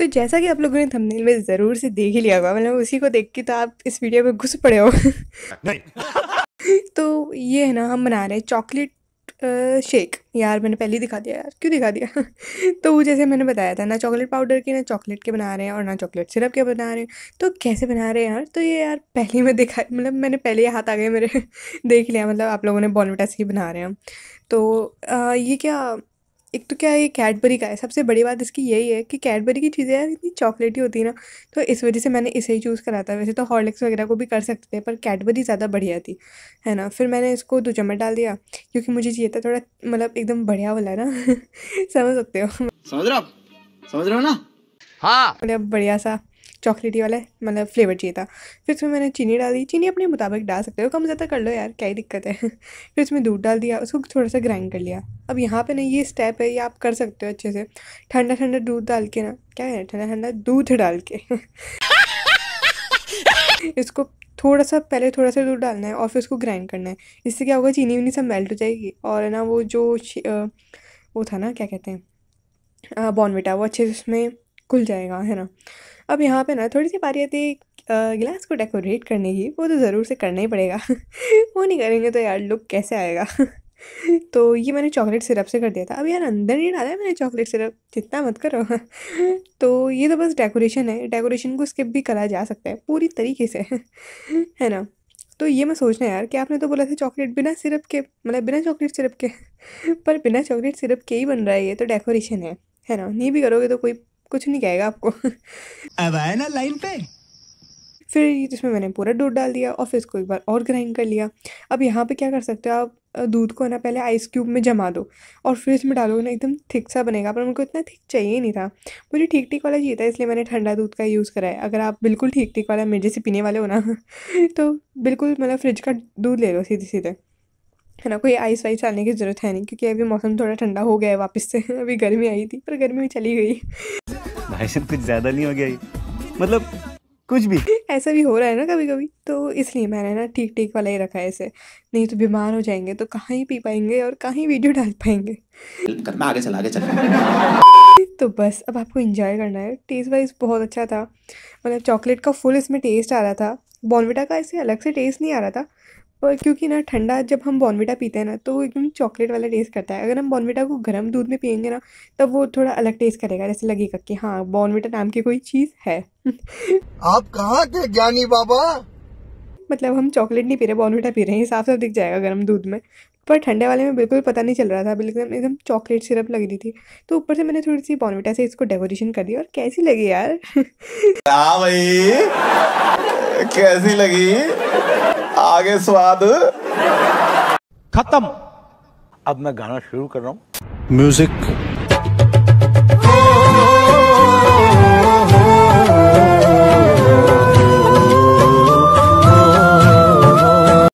तो जैसा कि आप लोगों ने थंबनेल में ज़रूर से देख ही लिया होगा मतलब उसी को देख के तो आप इस वीडियो में घुस पड़े हो नहीं तो ये है ना हम बना रहे हैं चॉकलेट शेक यार मैंने पहले ही दिखा दिया यार क्यों दिखा दिया तो वो जैसे मैंने बताया था ना चॉकलेट पाउडर के ना चॉकलेट के बना रहे हैं और ना चॉकलेट सिरप के बना रहे हैं तो कैसे बना रहे हैं यार तो ये यार पहले ही मैं दिखा मतलब मैंने पहले ही हाथ आ गए मेरे देख लिया मतलब आप लोगों ने बॉनविटा से ही बना रहे हैं तो आ, ये क्या एक तो क्या ये कैडबरी का है सबसे बड़ी बात इसकी यही है कि कैडबरी की चीज़ें यार इतनी चॉकलेटी होती है ना तो इस वजह से मैंने इसे ही चूज़ करा था वैसे तो हॉर्लिक्स वगैरह को भी कर सकते थे पर कैडबरी ज़्यादा बढ़िया थी है ना फिर मैंने इसको दो चम्मच डाल दिया क्योंकि मुझे चाहिए था थोड़ा मतलब एकदम बढ़िया वाला ना समझ सकते हो समझ रहा हूँ समझ रहे हो ना हाँ मतलब बढ़िया सा चॉकलेटी वाला मतलब फ्लेवर चाहिए था फिर उसमें मैंने चीनी डाल दी चीनी अपने मुताबिक डाल सकते हो कम ज़्यादा कर लो यार क्या ही दिक्कत है फिर उसमें दूध डाल दिया उसको थोड़ा सा ग्राइंड कर लिया अब यहाँ पे ना ये स्टेप है ये आप कर सकते हो अच्छे से ठंडा ठंडा दूध डाल के ना क्या है ठंडा ठंडा दूध डाल के इसको थोड़ा सा पहले थोड़ा सा दूध डालना है और फिर उसको ग्राइंड करना है इससे क्या होगा चीनी वीनी सब मेल्ट हो जाएगी और ना वो जो वो था ना क्या कहते हैं बॉर्नविटा वो अच्छे से उसमें खुल जाएगा है ना अब यहाँ पे ना थोड़ी सी बारी आती गिलास को डेकोरेट करने की वो तो ज़रूर से करना ही पड़ेगा वो नहीं करेंगे तो यार लुक कैसे आएगा तो ये मैंने चॉकलेट सिरप से कर दिया था अब यार अंदर नहीं डाला है मैंने चॉकलेट सिरप जितना मत करो तो ये तो बस डेकोरेशन है डेकोरेशन को स्किप भी करा जा सकता है पूरी तरीके से है ना तो ये मैं सोचना यार कि आपने तो बोला था चॉकलेट बिना सिरप के मतलब बिना चॉकलेट सिरप के पर बिना चॉकलेट सिरप के ही बन रहा है ये तो डेकोरेशन है है ना नहीं भी करोगे तो कोई कुछ नहीं कहेगा आपको अब आया ना लाइन पे फिर इसमें मैंने पूरा दूध डाल दिया और फिर इसको एक बार और ग्राइंड कर लिया अब यहाँ पे क्या कर सकते हो आप दूध को ना पहले आइस क्यूब में जमा दो और फिर इसमें डालोगे ना एकदम थिक सा बनेगा पर मुझको इतना थिक चाहिए ही नहीं था मुझे ठीक ठीक वाला चाहिए था इसलिए मैंने ठंडा दूध का यूज़ करा है अगर आप बिल्कुल ठीक ठीक वाला मेरे से पीने वाले हो ना तो बिल्कुल मतलब फ्रिज का दूध ले लो सीधे सीधे है ना कोई आइस वाइस डालने की ज़रूरत है नहीं क्योंकि अभी मौसम थोड़ा ठंडा हो गया है वापस से अभी गर्मी आई थी पर गर्मी चली गई भाषण कुछ ज़्यादा नहीं हो गया मतलब कुछ भी ऐसा भी हो रहा है ना कभी कभी तो इसलिए मैंने ना ठीक ठीक वाला ही रखा है ऐसे नहीं तो बीमार हो जाएंगे तो कहाँ ही पी पाएंगे और कहाँ ही वीडियो डाल पाएंगे करना आगे चला आगे चला तो बस अब आपको इंजॉय करना है टेस्ट वाइज बहुत अच्छा था मतलब चॉकलेट का फुल इसमें टेस्ट आ रहा था बॉनविटा का ऐसे अलग से टेस्ट नहीं आ रहा था और क्योंकि ना ठंडा जब हम बॉर्नविटा पीते हैं ना तो एकदम चॉकलेट वाला टेस्ट करता है अगर हम बॉर्नविटा को गर्म दूध में पियेंगे ना तब वो थोड़ा अलग टेस्ट करेगा जैसे लगेगा कि हाँ बॉर्नविटा नाम की कोई चीज़ है आप कहाँ के ज्ञानी बाबा मतलब हम चॉकलेट नहीं पी रहे बॉर्नविटा पी रहे हैं साफ साफ दिख जाएगा गर्म दूध में पर ठंडे वाले में बिल्कुल पता नहीं चल रहा था बिल्कुल एकदम चॉकलेट सिरप लग रही थी तो ऊपर से मैंने थोड़ी सी बॉर्नविटा से इसको डेकोरेशन कर दी और कैसी लगी यार भाई कैसी लगी आगे स्वाद खत्म अब मैं गाना शुरू कर रहा हूं म्यूजिक